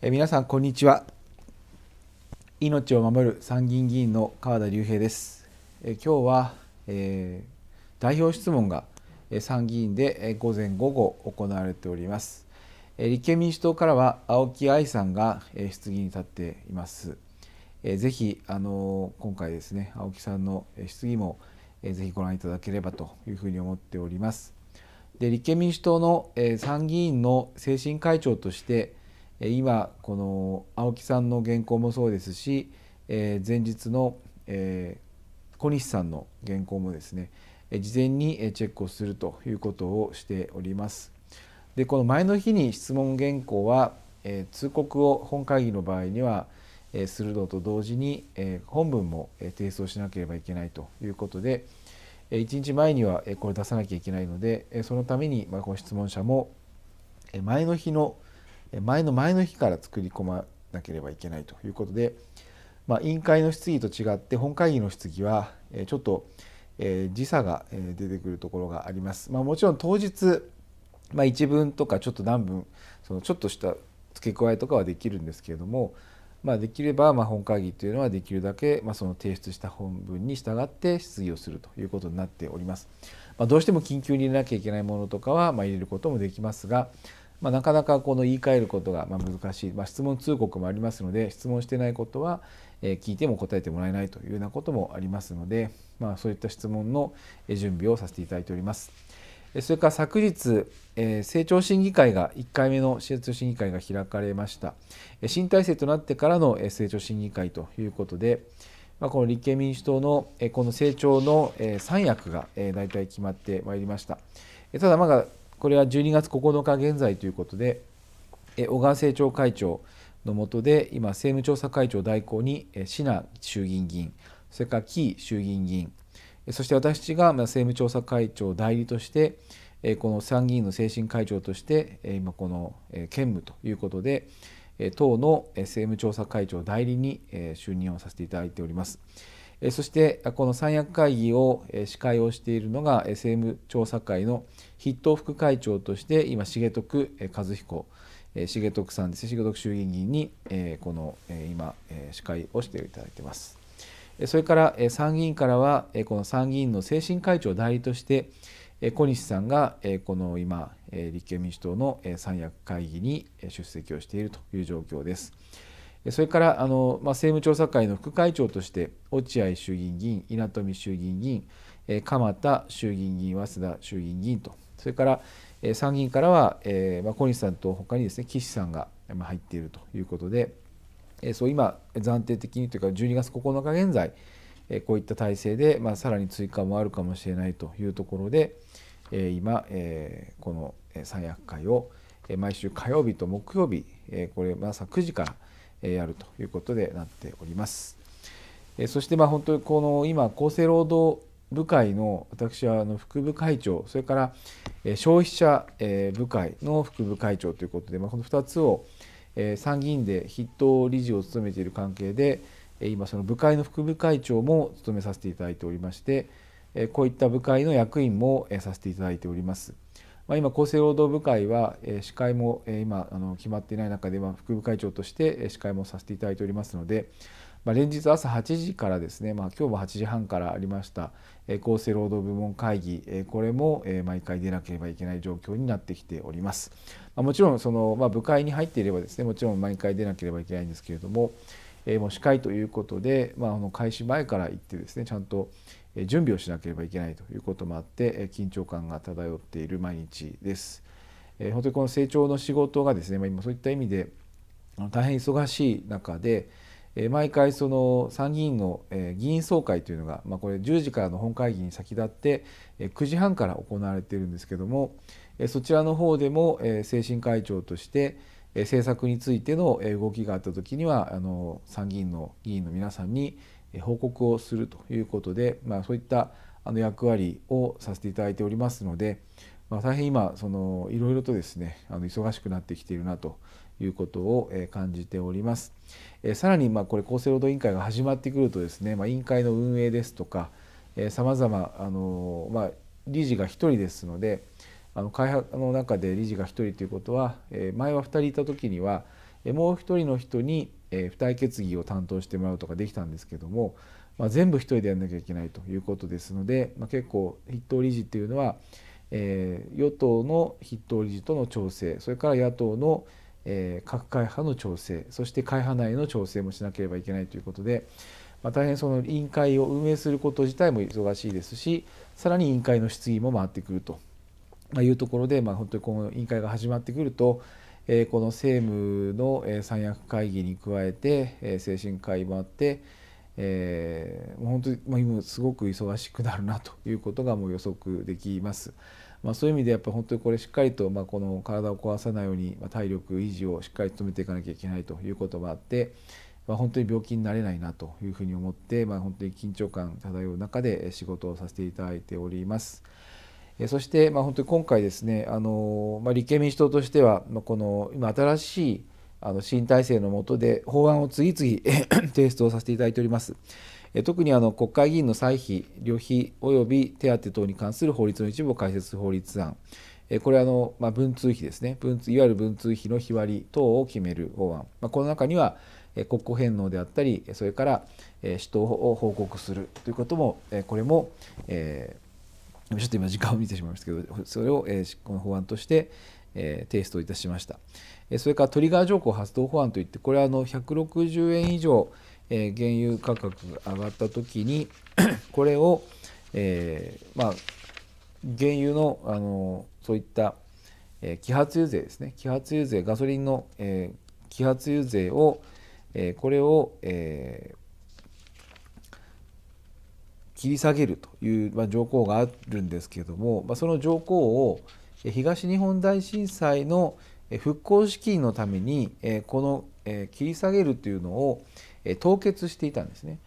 え皆さんこんにちは命を守る参議院議員の川田隆平ですえ今日は、えー、代表質問が参議院で午前午後行われております立憲民主党からは青木愛さんが質疑に立っていますぜひあの今回ですね青木さんの質疑もぜひご覧いただければというふうに思っておりますで立憲民主党の参議院の精神会長として今この青木さんの原稿もそうですし、え前日の、え小西さんの原稿もですね事前にチェックをするということをしております。でこの前の日に質問原稿は、え通告を本会議の場合には、えするのと同時に、え本文も、え提出をしなければいけないということで、え1日前には、えこれ出さなきゃいけないので、えそのために、まこの質問者も、え前の日の、前の前の日から作り込まなければいけないということで、まあ、委員会の質疑と違って本会議の質疑はちょっと時差が出てくるところがあります。まあ、もちろん当日、まあ、1文とかちょっと何分そのちょっとした付け加えとかはできるんですけれども、まあ、できればま本会議というのはできるだけまその提出した本文に従って質疑をするということになっております。まあ、どうしても緊急に入れなきゃいけないものとかはま入れることもできますが、まあ、なかなかこの言い換えることが難しい、まあ、質問通告もありますので質問してないことは聞いても答えてもらえないというようなこともありますので、まあ、そういった質問の準備をさせていただいております。それから昨日、成長審議会が1回目の施設審議会が開かれました新体制となってからの成長審議会ということで、この立憲民主党のこの成長の三役が大体決まってまいりましたただまだこれは12月9日現在ということで、小川政調会長の下で、今、政務調査会長代行に、シナ衆議院議員、それからキー衆議院議員、そして私が政務調査会長代理として、この参議院の精神会長として、今、この兼務ということで、党の政務調査会長代理に就任をさせていただいております。そしてこの三役会議を司会をしているのが政務調査会の筆頭副会長として今重徳和彦重徳さんです重徳衆議院議員にこの今司会をしていただいてます。それから参議院からはこの参議院の精神会長代理として小西さんがこの今立憲民主党の三役会議に出席をしているという状況です。それからあの、まあ、政務調査会の副会長として落合衆議院議員稲富衆議院議員、鎌田衆議院議員早稲田衆議院議員とそれから、参議院からは、えーまあ、小西さんと他にですね岸さんが入っているということで、えー、そう今暫定的にというか12月9日現在、えー、こういった体制で、まあ、さらに追加もあるかもしれないというところで、えー、今、えー、この三役会を毎週火曜日と木曜日、えー、これ朝9時からやるということでなっております。そしてまあ本当にこの今厚生労働部会の私はあの副部会長それから消費者部会の副部会長ということで、まこの2つを参議院で筆頭理事を務めている関係で今その部会の副部会長も務めさせていただいておりましてこういった部会の役員もさせていただいております。まあ、今厚生労働部会は、えー、司会も、えー、今あの決まっていない中で、は副部会長として、えー、司会もさせていただいておりますので、まあ、連日朝8時からですね、まあ、今日も8時半からありました、えー、厚生労働部門会議、えー、これも、えー、毎回出なければいけない状況になってきております。まあ、もちろんその、まあ、部会に入っていればですねもちろん毎回出なければいけないんですけれども、えもう司会ということで、まあ、あの開始前から行ってですねちゃんと準備をしなければいけないということもあって緊張感が漂っている毎日です。え本当にこの成長の仕事がですね、ま今そういった意味で大変忙しい中で毎回その参議院の議員総会というのが、まあ、これ10時からの本会議に先立って9時半から行われているんですけどもそちらの方でも精神科医長として政策についての動きがあった時にはあの参議院の議員の皆さんに報告をするということで、まあ、そういったあの役割をさせていただいておりますので、まあ、大変今そのいろいろとですねあの忙しくなってきているなということを感じております。えさらにまこれ厚生労働委員会が始まってくるとですね、まあ、委員会の運営ですとかさまざま理事が1人ですのであの開発の中で理事が1人ということは、え前は2人いた時には、えもう1人の人に、え付帯決議を担当してもらうとかできたんですけども、まあ、全部1人でやんなきゃいけないということですので、まあ、結構筆頭理事っていうのは、え与党の筆頭理事との調整それから野党の、え各会派の調整そして会派内の調整もしなければいけないということで。まあ、大変その委員会を運営すること自体も忙しいですしさらに委員会の質疑も回ってくるとまあ、いうところで、まあ、本当にこの委員会が始まってくると、えー、この政務の、えー、三役会議に加えて、えー、精神科医もあって、えー、もう本当に、まあ、今すごく忙しくなるなということがもう予測できます。まあ、そういう意味でやっぱり本当にこれしっかりと、まあ、この体を壊さないように、まあ、体力維持をしっかり努めていかなきゃいけないということもあって、まあ、本当に病気になれないなというふうに思って、まあ、本当に緊張感漂う中で仕事をさせていただいております。そして、まあ、本当に今回ですねあの、まあ、立憲民主党としては、まあ、この今新しいあの新体制の下で法案を次々 提出をさせていただいております。特にあの国会議員の歳費、旅費及び手当等に関する法律の一部を改正する法律案、これはあの、まあ、文通費ですね文通、いわゆる文通費の日割り等を決める法案、まあ、この中には国庫返納であったり、それから首都を報告するということも、これも、えーちょっと今時間を見てしまいましたけど、それを、え行の法案として、え提出をいたしました。えそれからトリガー条項発動法案といって、これはあの160円以上、え原油価格が上がったときに、これを、えー、まあ、原油のあのそういった、え揮発油税ですね、揮発油税、ガソリンの、え揮発油税を、えこれを、え切り下げるという、ま条項があるんですけれども、まその条項を東日本大震災の復興資金のためにこの切り下げるというのを凍結していたんですね。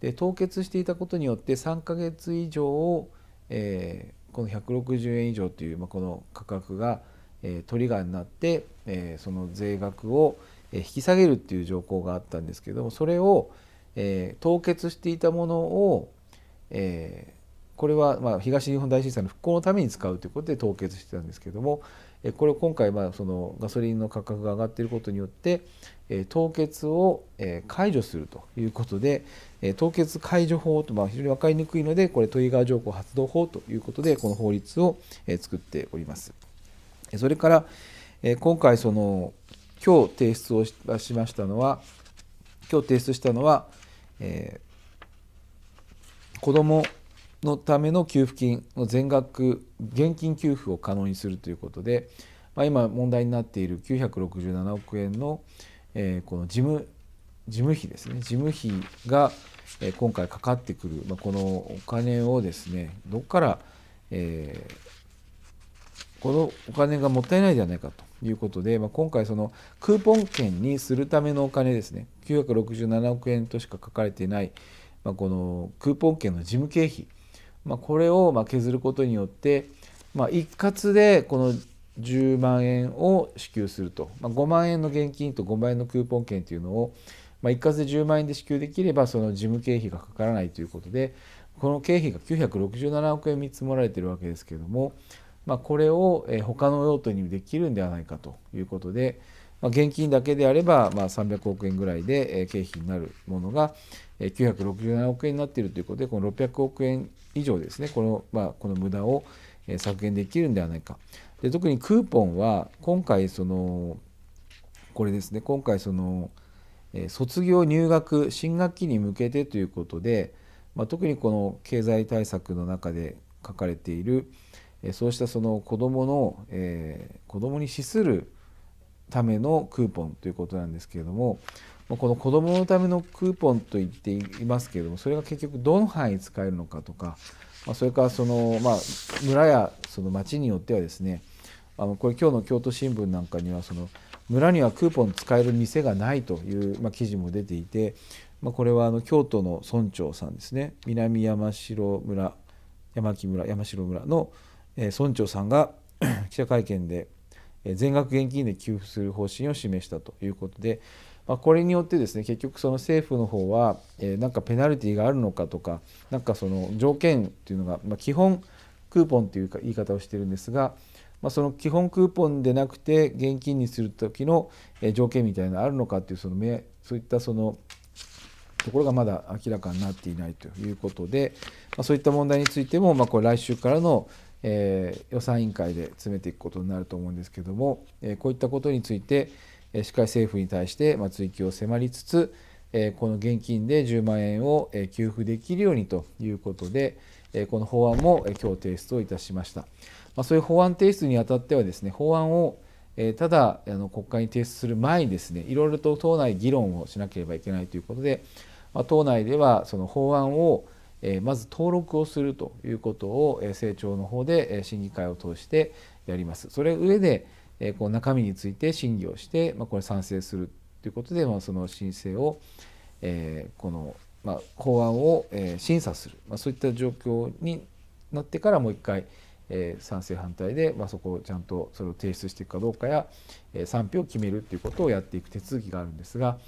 で凍結していたことによって3ヶ月以上を、えこの160円以上という、まあ、この価格が、えトリガーになって、えその税額を引き下げるっていう条項があったんですけどもそれを、え凍結していたものをえー、これはま東日本大震災の復興のために使うということで凍結してたんですけども、えこれを今回まあそのガソリンの価格が上がっていることによって、え凍結を、え解除するということで、え凍結解除法と、まあ、非常に分かりにくいのでこれトリガー条項発動法ということでこの法律を、え作っております。それから、え今回その今日提出をしましたのは今日提出したのは、え子どものための給付金の全額現金給付を可能にするということで、まあ、今問題になっている967億円の、えー、この事務事務費ですね事務費が今回かかってくる、まあ、このお金をですねどこから、えー、このお金がもったいないではないかということで、まあ、今回そのクーポン券にするためのお金ですね967億円としか書かれていないまあ、このクーポン券の事務経費、まあ、これをま削ることによって、ま一括でこの10万円を支給すると、ま5万円の現金と5万円のクーポン券というのを、ま一括で10万円で支給できればその事務経費がかからないということでこの経費が967億円見積もられているわけですけれども、まこれを他の用途にできるんではないかということで、ま現金だけであれば、ま300億円ぐらいで経費になるものが、967億円になっているということでこの600億円以上ですねこの,、まあ、この無駄を削減できるんではないかで特にクーポンは今回そのこれですね今回その卒業入学新学期に向けてということで、まあ、特にこの経済対策の中で書かれているそうしたその子どもの、えー、子どもに資するためのクーポンということなんですけれどもこの子どものためのクーポンと言っていますけれどもそれが結局どの範囲使えるのかとか、まそれからその、まあ、村やその町によってはですねあのこれ今日の京都新聞なんかにはその村にはクーポン使える店がないという、まあ、記事も出ていて、まこれはあの京都の村長さんですね南山城村山木村山城村の、え村長さんが 記者会見で全額現金で給付する方針を示したということで。まあ、これによってですね結局その政府の方は、えー、なんかペナルティがあるのかとかなんかその条件っていうのが、まあ、基本クーポンというか言い方をしてるんですが、まあ、その基本クーポンでなくて現金にする時の、え条件みたいなのあるのかっていうそのそういったそのところがまだ明らかになっていないということで、まあ、そういった問題についても、まあ、これ来週からの、えー、予算委員会で詰めていくことになると思うんですけども、えー、こういったことについて、しっかり政府に対して追及を迫りつつこの現金で10万円を給付できるようにということでこの法案も今日提出をいたしました。まそういう法案提出にあたってはですね法案をただあの国会に提出する前にですねいろいろと党内議論をしなければいけないということで、ま党内ではその法案をまず登録をするということを政調の方で審議会を通してやります。それ上でえこう中身について審議をして、まあ、これ賛成するということで、まあ、その申請を、えこの、まあ、法案を、え審査する、まあ、そういった状況になってからもう一回、え賛成反対で、まあ、そこをちゃんとそれを提出していくかどうかや、え賛否を決めるということをやっていく手続きがあるんですが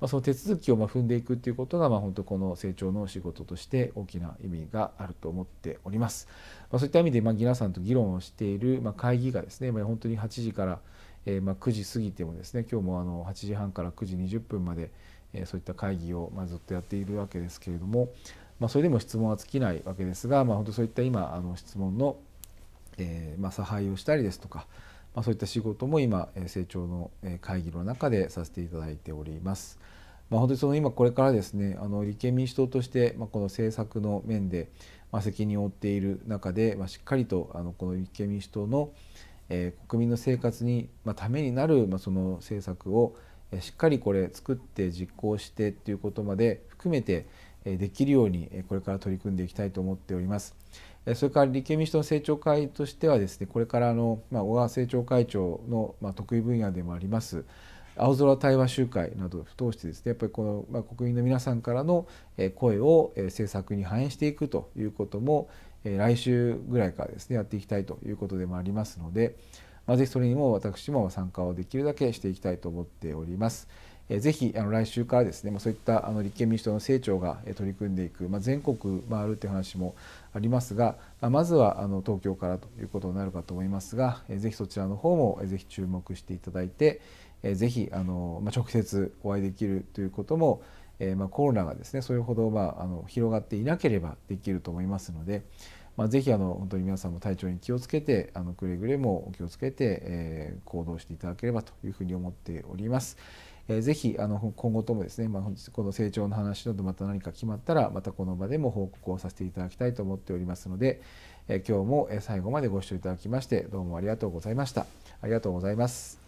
まあ、その手続きをま踏んでいくっていうことが、まあ、本当この成長の仕事として大きな意味があると思っております。まあ、そういった意味で、ま皆さんと議論をしている、ま会議がですね、ま本当に8時から、えま9時過ぎてもですね今日もあの8時半から9時20分まで、えそういった会議を、まずっとやっているわけですけれども、まそれでも質問は尽きないわけですが、まあ、本当そういった今あの質問の、えま差配をしたりですとかまあ、そういった仕事も今成長の会議の中でさせていただいております。まあ、本当にその今これからですねあの立憲民主党として、まあ、この政策の面で、まあ、責任を負っている中で、まあ、しっかりとあのこの立憲民主党の、え国民の生活に、まあ、ためになる、まあ、その政策をしっかりこれ作って実行してっていうことまで含めてできるようにこれから取り組んでいきたいと思っております。それから立憲民主党の政調会としてはですねこれからの、まあ、小川政調会長の、まあ、得意分野でもあります青空対話集会などを通してですねやっぱりこの、まあ、国民の皆さんからの声を政策に反映していくということも来週ぐらいからですねやっていきたいということでもありますので、まあ、ぜひそれにも私も参加をできるだけしていきたいと思っております。ぜひあの来週からですね、まそういったあの立憲民主党の政調が取り組んでいく、まあ、全国回るという話もありますが、まずはあの東京からということになるかと思いますが、ぜひそちらの方もぜひ注目していただいて、ぜひあの、ま直接お会いできるということも、えまコロナがですねそれほど、まあ、あの広がっていなければできると思いますので、まあ、ぜひあの本当に皆さんも体調に気をつけてあのくれぐれも気をつけて、え行動していただければというふうに思っております。えー、ぜひあの今後ともですね、まあ、この成長の話などまた何か決まったらまたこの場でも報告をさせていただきたいと思っておりますので、えー、今日も最後までご視聴いただきましてどうもありがとうございましたありがとうございます。